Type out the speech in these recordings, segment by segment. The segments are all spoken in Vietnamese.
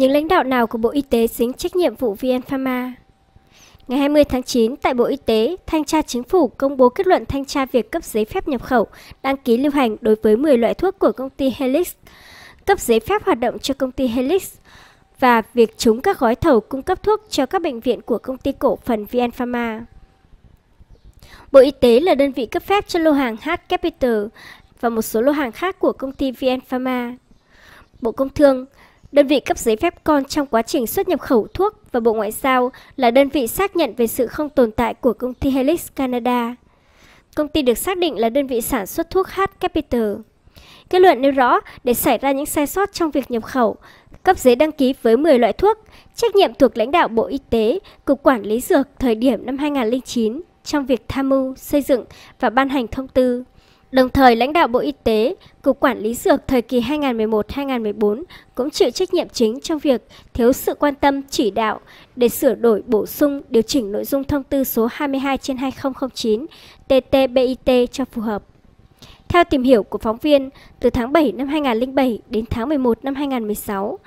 những lãnh đạo nào của Bộ Y tế dính trách nhiệm vụ VN Pharma. Ngày 20 tháng 9, tại Bộ Y tế, Thanh tra Chính phủ công bố kết luận thanh tra việc cấp giấy phép nhập khẩu, đăng ký lưu hành đối với 10 loại thuốc của công ty Helix, cấp giấy phép hoạt động cho công ty Helix và việc trúng các gói thầu cung cấp thuốc cho các bệnh viện của công ty cổ phần VN Pharma. Bộ Y tế là đơn vị cấp phép cho lô hàng H Capital và một số lô hàng khác của công ty VN Pharma. Bộ Công Thương Đơn vị cấp giấy phép con trong quá trình xuất nhập khẩu thuốc và Bộ Ngoại giao là đơn vị xác nhận về sự không tồn tại của công ty Helix Canada. Công ty được xác định là đơn vị sản xuất thuốc H Capital. Kết luận nêu rõ, để xảy ra những sai sót trong việc nhập khẩu, cấp giấy đăng ký với 10 loại thuốc, trách nhiệm thuộc lãnh đạo Bộ Y tế, Cục Quản lý Dược thời điểm năm 2009 trong việc tham mưu, xây dựng và ban hành thông tư Đồng thời, lãnh đạo Bộ Y tế, Cục Quản lý Dược thời kỳ 2011-2014 cũng chịu trách nhiệm chính trong việc thiếu sự quan tâm, chỉ đạo để sửa đổi, bổ sung, điều chỉnh nội dung thông tư số 22 trên 2009 tt cho phù hợp. Theo tìm hiểu của phóng viên, từ tháng 7 năm 2007 đến tháng 11 năm 2016,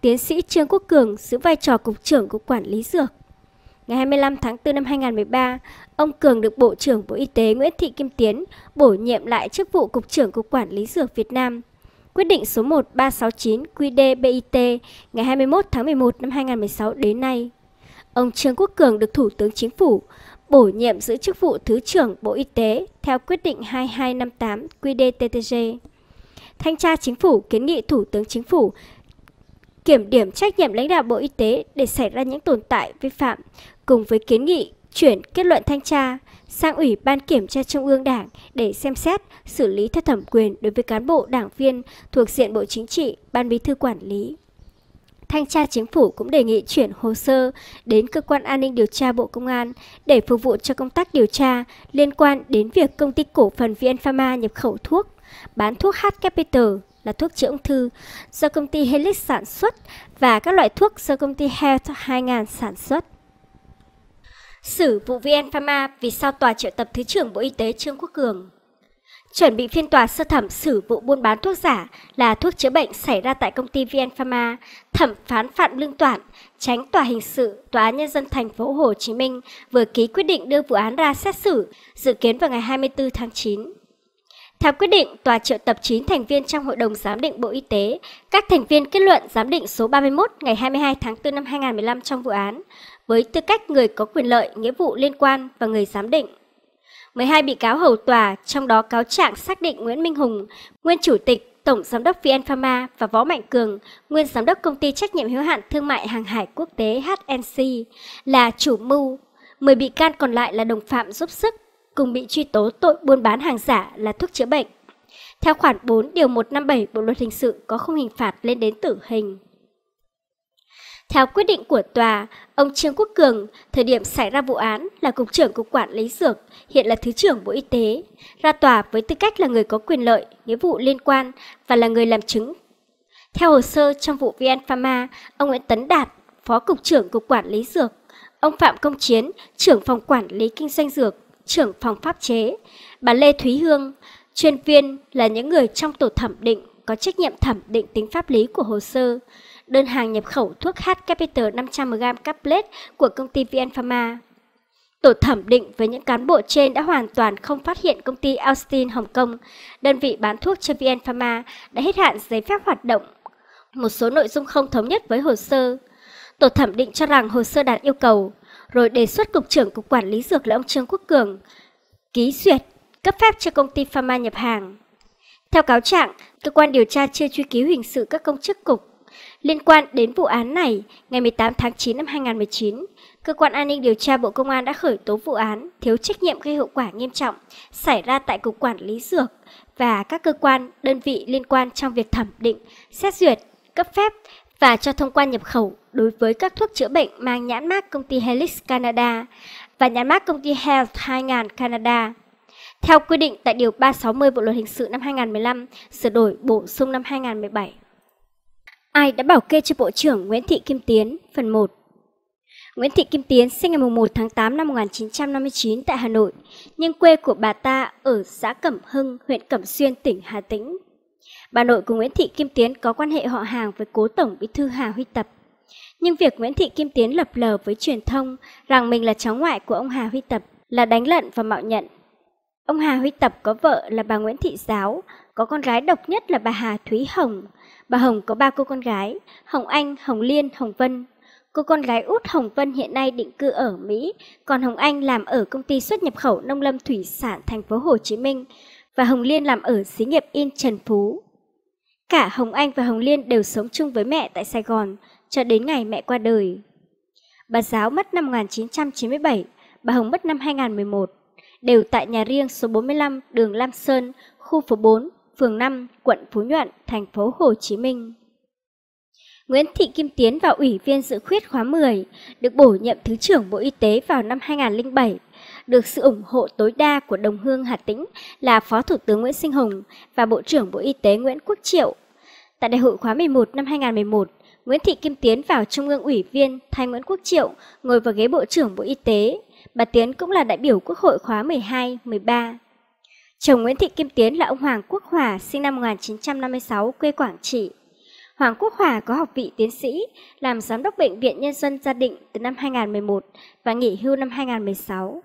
tiến sĩ Trương Quốc Cường giữ vai trò Cục trưởng Cục Quản lý Dược ngày 25 tháng 4 năm 2013, ông Cường được Bộ trưởng Bộ Y tế Nguyễn Thị Kim Tiến bổ nhiệm lại chức vụ Cục trưởng Cục Quản lý Dược Việt Nam. Quyết định số 1369 QĐ-BIT ngày 21 tháng 11 năm 2016 đến nay. Ông Trương Quốc Cường được Thủ tướng Chính phủ bổ nhiệm giữ chức vụ Thứ trưởng Bộ Y tế theo quyết định 2258 QĐ-TTG. Thanh tra Chính phủ kiến nghị Thủ tướng Chính phủ kiểm điểm trách nhiệm lãnh đạo Bộ Y tế để xảy ra những tồn tại vi phạm, cùng với kiến nghị chuyển kết luận thanh tra sang Ủy ban Kiểm tra Trung ương Đảng để xem xét, xử lý theo thẩm quyền đối với cán bộ đảng viên thuộc diện Bộ Chính trị, Ban Bí thư quản lý. Thanh tra Chính phủ cũng đề nghị chuyển hồ sơ đến Cơ quan An ninh Điều tra Bộ Công an để phục vụ cho công tác điều tra liên quan đến việc công ty cổ phần VN Pharma nhập khẩu thuốc, bán thuốc H Capital là thuốc chữa ung thư do công ty Helix sản xuất và các loại thuốc do công ty Health 2000 sản xuất xử vụ VN Pharma vì sao tòa triệu tập Thứ trưởng Bộ Y tế Trương Quốc Cường. Chuẩn bị phiên tòa sơ thẩm xử vụ buôn bán thuốc giả là thuốc chữa bệnh xảy ra tại công ty VN Pharma, thẩm phán Phạm Lương Toản, tránh tòa hình sự Tòa án Nhân dân thành phố Hồ Chí Minh vừa ký quyết định đưa vụ án ra xét xử, dự kiến vào ngày 24 tháng 9. Theo quyết định, tòa triệu tập 9 thành viên trong Hội đồng Giám định Bộ Y tế. Các thành viên kết luận giám định số 31 ngày 22 tháng 4 năm 2015 trong vụ án với tư cách người có quyền lợi, nghĩa vụ liên quan và người giám định. 12 bị cáo hầu tòa, trong đó cáo trạng xác định Nguyễn Minh Hùng, nguyên chủ tịch, tổng giám đốc VN Pharma và Võ Mạnh Cường, nguyên giám đốc công ty trách nhiệm hữu hạn thương mại hàng hải quốc tế HNC là chủ mưu. 10 bị can còn lại là đồng phạm giúp sức, cùng bị truy tố tội buôn bán hàng giả là thuốc chữa bệnh. Theo khoản 4 điều 157 Bộ luật hình sự có khung hình phạt lên đến tử hình. Theo quyết định của tòa, ông Trương Quốc Cường, thời điểm xảy ra vụ án là Cục trưởng Cục Quản lý Dược, hiện là Thứ trưởng Bộ Y tế, ra tòa với tư cách là người có quyền lợi, nghĩa vụ liên quan và là người làm chứng. Theo hồ sơ trong vụ VN Pharma, ông Nguyễn Tấn Đạt, Phó Cục trưởng Cục Quản lý Dược, ông Phạm Công Chiến, trưởng phòng quản lý kinh doanh dược, trưởng phòng pháp chế, bà Lê Thúy Hương, chuyên viên là những người trong tổ thẩm định có trách nhiệm thẩm định tính pháp lý của hồ sơ, đơn hàng nhập khẩu thuốc H Capital 500mg caplet của công ty VN Pharma. Tổ thẩm định với những cán bộ trên đã hoàn toàn không phát hiện công ty Austin Hồng Kông, đơn vị bán thuốc cho VN Pharma, đã hết hạn giấy phép hoạt động. Một số nội dung không thống nhất với hồ sơ. Tổ thẩm định cho rằng hồ sơ đạt yêu cầu, rồi đề xuất Cục trưởng Cục Quản lý Dược là ông Trương Quốc Cường ký duyệt, cấp phép cho công ty Pharma nhập hàng. Theo cáo trạng, cơ quan điều tra chưa truy cứu hình sự các công chức cục Liên quan đến vụ án này, ngày 18 tháng 9 năm 2019, Cơ quan An ninh điều tra Bộ Công an đã khởi tố vụ án thiếu trách nhiệm gây hậu quả nghiêm trọng xảy ra tại Cục Quản lý Dược và các cơ quan, đơn vị liên quan trong việc thẩm định, xét duyệt, cấp phép và cho thông quan nhập khẩu đối với các thuốc chữa bệnh mang nhãn mác công ty Helix Canada và nhãn mác công ty Health 2000 Canada. Theo quy định tại Điều 360 Bộ Luật Hình sự năm 2015, sửa đổi bổ sung năm 2017. Ai đã bảo kê cho Bộ trưởng Nguyễn Thị Kim Tiến, phần 1. Nguyễn Thị Kim Tiến sinh ngày 1 tháng 8 năm 1959 tại Hà Nội, nhưng quê của bà ta ở xã Cẩm Hưng, huyện Cẩm Xuyên, tỉnh Hà Tĩnh. Bà nội của Nguyễn Thị Kim Tiến có quan hệ họ hàng với cố tổng bí thư Hà Huy Tập. Nhưng việc Nguyễn Thị Kim Tiến lập lờ với truyền thông rằng mình là cháu ngoại của ông Hà Huy Tập là đánh lận và mạo nhận. Ông Hà Huy Tập có vợ là bà Nguyễn Thị Giáo, có con gái độc nhất là bà Hà Thúy Hồng, Bà Hồng có ba cô con gái, Hồng Anh, Hồng Liên, Hồng Vân. Cô con gái út Hồng Vân hiện nay định cư ở Mỹ, còn Hồng Anh làm ở công ty xuất nhập khẩu nông lâm thủy sản thành phố Hồ Chí Minh và Hồng Liên làm ở xí nghiệp in Trần Phú. Cả Hồng Anh và Hồng Liên đều sống chung với mẹ tại Sài Gòn cho đến ngày mẹ qua đời. Bà Giáo mất năm 1997, bà Hồng mất năm 2011, đều tại nhà riêng số 45 đường Lam Sơn, khu phố 4, phường 5, quận Phú Nhuận, thành phố Hồ Chí Minh. Nguyễn Thị Kim Tiến vào Ủy viên dự khuyết khóa 10, được bổ nhiệm Thứ trưởng Bộ Y tế vào năm 2007, được sự ủng hộ tối đa của đồng hương Hà Tĩnh là Phó Thủ tướng Nguyễn Sinh Hùng và Bộ trưởng Bộ Y tế Nguyễn Quốc Triệu. Tại đại hội khóa 11 năm 2011, Nguyễn Thị Kim Tiến vào Trung ương Ủy viên thay Nguyễn Quốc Triệu ngồi vào ghế Bộ trưởng Bộ Y tế. Bà Tiến cũng là đại biểu Quốc hội khóa 12, 13. Chồng Nguyễn Thị Kim Tiến là ông Hoàng Quốc Hòa, sinh năm 1956, quê Quảng Trị. Hoàng Quốc Hòa có học vị tiến sĩ, làm giám đốc Bệnh viện Nhân dân Gia Định từ năm 2011 và nghỉ hưu năm 2016.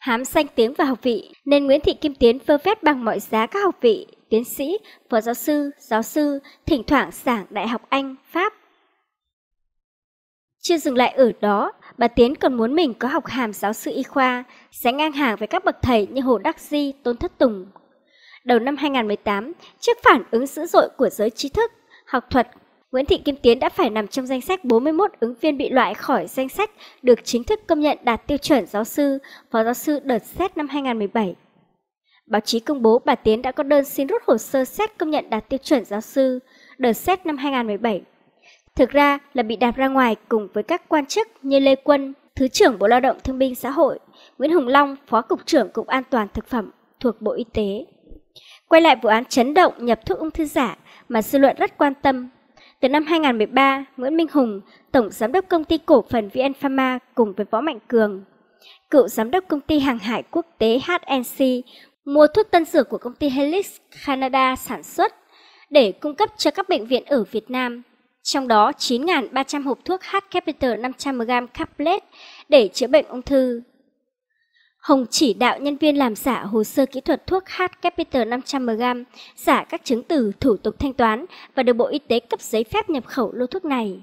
Hám danh tiếng và học vị, nên Nguyễn Thị Kim Tiến vơ vét bằng mọi giá các học vị, tiến sĩ, phó giáo sư, giáo sư, thỉnh thoảng giảng Đại học Anh, Pháp, chưa dừng lại ở đó, bà Tiến còn muốn mình có học hàm giáo sư y khoa, sẽ ngang hàng với các bậc thầy như Hồ Đắc Di, Tôn Thất Tùng. Đầu năm 2018, trước phản ứng dữ dội của giới trí thức, học thuật, Nguyễn Thị Kim Tiến đã phải nằm trong danh sách 41 ứng viên bị loại khỏi danh sách được chính thức công nhận đạt tiêu chuẩn giáo sư, phó giáo sư đợt xét năm 2017. Báo chí công bố bà Tiến đã có đơn xin rút hồ sơ xét công nhận đạt tiêu chuẩn giáo sư, đợt xét năm 2017 Thực ra là bị đạp ra ngoài cùng với các quan chức như Lê Quân, Thứ trưởng Bộ Lao động Thương binh Xã hội, Nguyễn Hùng Long, Phó Cục trưởng Cục An toàn Thực phẩm thuộc Bộ Y tế. Quay lại vụ án chấn động nhập thuốc ung thư giả mà dư luận rất quan tâm. Từ năm 2013, Nguyễn Minh Hùng, Tổng Giám đốc Công ty Cổ phần VN Pharma cùng với Võ Mạnh Cường, cựu Giám đốc Công ty Hàng hải Quốc tế HNC, mua thuốc tân dược của công ty Helix Canada sản xuất để cung cấp cho các bệnh viện ở Việt Nam trong đó 9.300 hộp thuốc H Capital 500mg caplet để chữa bệnh ung thư. Hồng chỉ đạo nhân viên làm giả hồ sơ kỹ thuật thuốc H Capital 500mg, giả các chứng từ thủ tục thanh toán và được Bộ Y tế cấp giấy phép nhập khẩu lô thuốc này.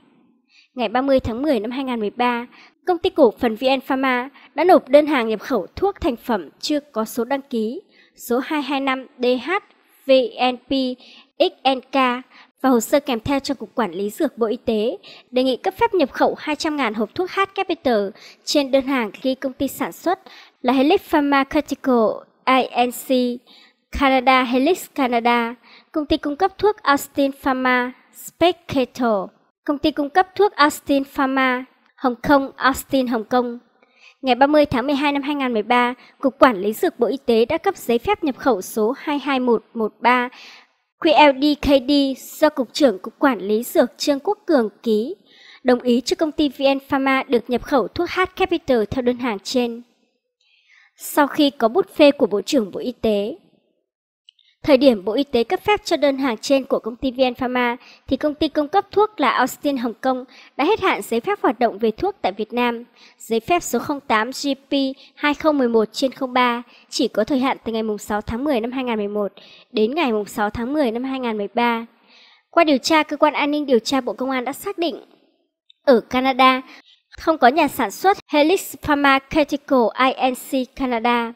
Ngày 30 tháng 10 năm 2013, công ty cổ phần VN Pharma đã nộp đơn hàng nhập khẩu thuốc thành phẩm chưa có số đăng ký số 225 DH VNP XNK và hồ sơ kèm theo cho Cục Quản lý Dược Bộ Y tế đề nghị cấp phép nhập khẩu 200.000 hộp thuốc H Capital trên đơn hàng ghi công ty sản xuất là Helix Pharmaceutical INC, Canada Helix Canada, công ty cung cấp thuốc Austin Pharma Spectator, công ty cung cấp thuốc Austin Pharma Hồng Kông Austin Hồng Kông. Ngày 30 tháng 12 năm 2013, Cục Quản lý Dược Bộ Y tế đã cấp giấy phép nhập khẩu số 22113 QLDKD do Cục trưởng Cục Quản lý Dược Trương Quốc Cường ký, đồng ý cho công ty VN Pharma được nhập khẩu thuốc H Capital theo đơn hàng trên. Sau khi có bút phê của Bộ trưởng Bộ Y tế, Thời điểm Bộ Y tế cấp phép cho đơn hàng trên của công ty VN Pharma thì công ty cung cấp thuốc là Austin Hồng Kông đã hết hạn giấy phép hoạt động về thuốc tại Việt Nam. Giấy phép số 08 GP 2011 trên 03 chỉ có thời hạn từ ngày 6 tháng 10 năm 2011 đến ngày 6 tháng 10 năm 2013. Qua điều tra, cơ quan an ninh điều tra Bộ Công an đã xác định ở Canada không có nhà sản xuất Helix Pharmaceutical Inc. Canada.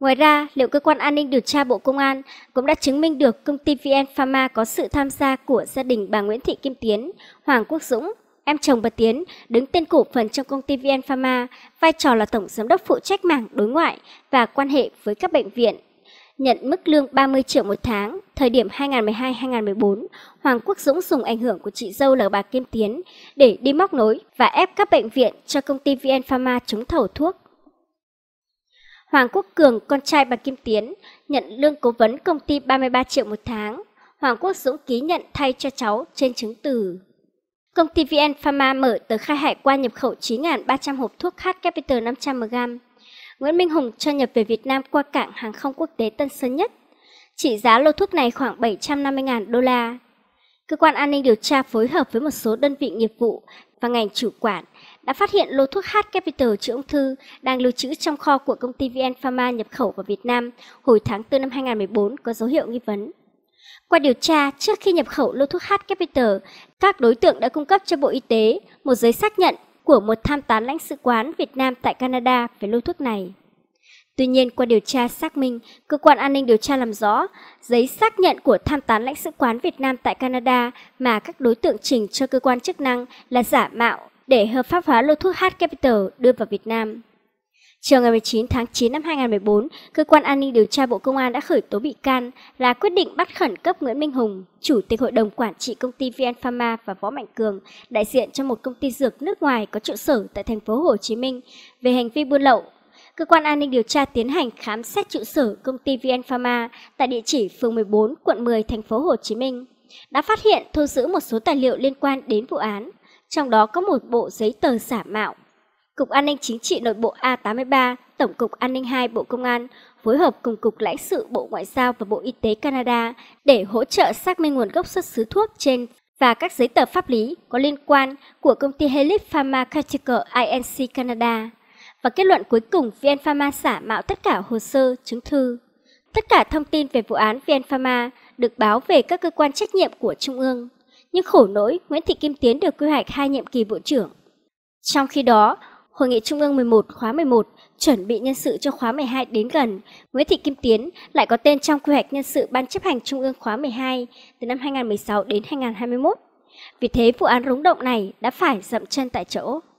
Ngoài ra, liệu cơ quan an ninh điều tra Bộ Công an cũng đã chứng minh được công ty VN Pharma có sự tham gia của gia đình bà Nguyễn Thị Kim Tiến, Hoàng Quốc Dũng, em chồng bà Tiến, đứng tên cổ phần trong công ty VN Pharma, vai trò là tổng giám đốc phụ trách mảng đối ngoại và quan hệ với các bệnh viện. Nhận mức lương 30 triệu một tháng, thời điểm 2012-2014, Hoàng Quốc Dũng dùng ảnh hưởng của chị dâu là bà Kim Tiến để đi móc nối và ép các bệnh viện cho công ty VN Pharma trúng thầu thuốc Hoàng Quốc Cường, con trai bà Kim Tiến, nhận lương cố vấn công ty 33 triệu một tháng. Hoàng Quốc Dũng ký nhận thay cho cháu trên chứng từ. Công ty VN Pharma mở tờ khai hải quan nhập khẩu 9.300 hộp thuốc H Capital 500mg. Nguyễn Minh Hùng cho nhập về Việt Nam qua cảng hàng không quốc tế Tân Sơn Nhất. Trị giá lô thuốc này khoảng 750.000 đô la. Cơ quan an ninh điều tra phối hợp với một số đơn vị nghiệp vụ và ngành chủ quản đã phát hiện lô thuốc H Capital chữa ung thư đang lưu trữ trong kho của công ty VN Pharma nhập khẩu vào Việt Nam hồi tháng 4 năm 2014 có dấu hiệu nghi vấn. Qua điều tra, trước khi nhập khẩu lô thuốc H Capital, các đối tượng đã cung cấp cho Bộ Y tế một giấy xác nhận của một tham tán lãnh sự quán Việt Nam tại Canada về lô thuốc này. Tuy nhiên, qua điều tra xác minh, cơ quan an ninh điều tra làm rõ giấy xác nhận của tham tán lãnh sự quán Việt Nam tại Canada mà các đối tượng trình cho cơ quan chức năng là giả mạo để hợp pháp hóa lô thuốc H Capital đưa vào Việt Nam. Chiều ngày 19 tháng 9 năm 2014, Cơ quan An ninh Điều tra Bộ Công an đã khởi tố bị can là quyết định bắt khẩn cấp Nguyễn Minh Hùng, Chủ tịch Hội đồng Quản trị công ty VN Pharma và Võ Mạnh Cường, đại diện cho một công ty dược nước ngoài có trụ sở tại thành phố Hồ Chí Minh về hành vi buôn lậu. Cơ quan An ninh Điều tra tiến hành khám xét trụ sở công ty VN Pharma tại địa chỉ phường 14, quận 10, thành phố Hồ Chí Minh đã phát hiện thu giữ một số tài liệu liên quan đến vụ án trong đó có một bộ giấy tờ giả mạo. Cục An ninh Chính trị Nội bộ A83, Tổng cục An ninh 2 Bộ Công an phối hợp cùng Cục Lãnh sự Bộ Ngoại giao và Bộ Y tế Canada để hỗ trợ xác minh nguồn gốc xuất xứ thuốc trên và các giấy tờ pháp lý có liên quan của công ty Helix Pharmaceutical Inc. Canada. Và kết luận cuối cùng, VN Pharma giả mạo tất cả hồ sơ, chứng thư. Tất cả thông tin về vụ án VN Pharma được báo về các cơ quan trách nhiệm của Trung ương nhưng khổ nỗi Nguyễn Thị Kim Tiến được quy hoạch hai nhiệm kỳ bộ trưởng. Trong khi đó, Hội nghị Trung ương 11 khóa 11 chuẩn bị nhân sự cho khóa 12 đến gần, Nguyễn Thị Kim Tiến lại có tên trong quy hoạch nhân sự Ban chấp hành Trung ương khóa 12 từ năm 2016 đến 2021. Vì thế vụ án rúng động này đã phải dậm chân tại chỗ.